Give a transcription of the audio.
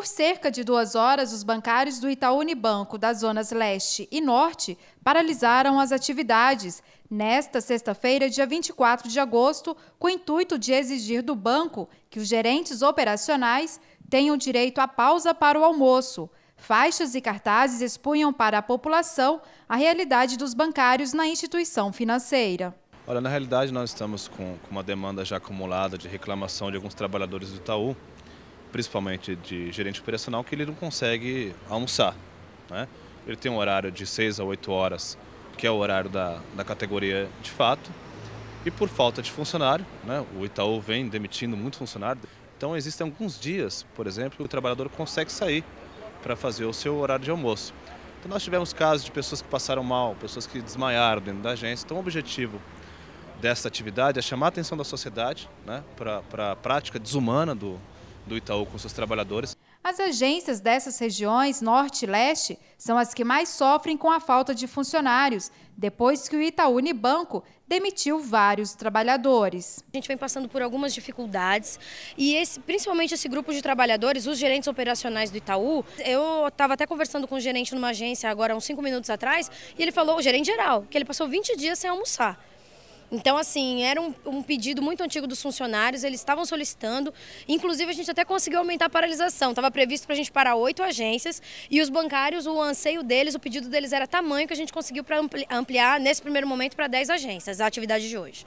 Por cerca de duas horas, os bancários do Itaú Unibanco das zonas leste e norte paralisaram as atividades nesta sexta-feira, dia 24 de agosto, com o intuito de exigir do banco que os gerentes operacionais tenham direito à pausa para o almoço. Faixas e cartazes expunham para a população a realidade dos bancários na instituição financeira. Olha, na realidade nós estamos com uma demanda já acumulada de reclamação de alguns trabalhadores do Itaú principalmente de gerente operacional, que ele não consegue almoçar. Né? Ele tem um horário de 6 a 8 horas, que é o horário da, da categoria de fato, e por falta de funcionário, né? o Itaú vem demitindo muito funcionário, então existem alguns dias, por exemplo, que o trabalhador consegue sair para fazer o seu horário de almoço. Então nós tivemos casos de pessoas que passaram mal, pessoas que desmaiaram dentro da agência, então o objetivo dessa atividade é chamar a atenção da sociedade né, para a prática desumana do, do Itaú com seus trabalhadores. As agências dessas regiões, norte e leste, são as que mais sofrem com a falta de funcionários, depois que o Itaú Unibanco demitiu vários trabalhadores. A gente vem passando por algumas dificuldades e esse, principalmente esse grupo de trabalhadores, os gerentes operacionais do Itaú, eu estava até conversando com o um gerente numa agência agora uns cinco minutos atrás e ele falou, o gerente geral, que ele passou 20 dias sem almoçar. Então, assim, era um, um, pedido muito antigo dos funcionários, eles estavam solicitando. Inclusive, a gente até conseguiu aumentar a paralisação. Estava previsto para a gente parar oito agências e os bancários, o anseio deles, o pedido deles era tamanho que a gente conseguiu para ampliar, nesse primeiro momento, para dez agências, a atividade de hoje.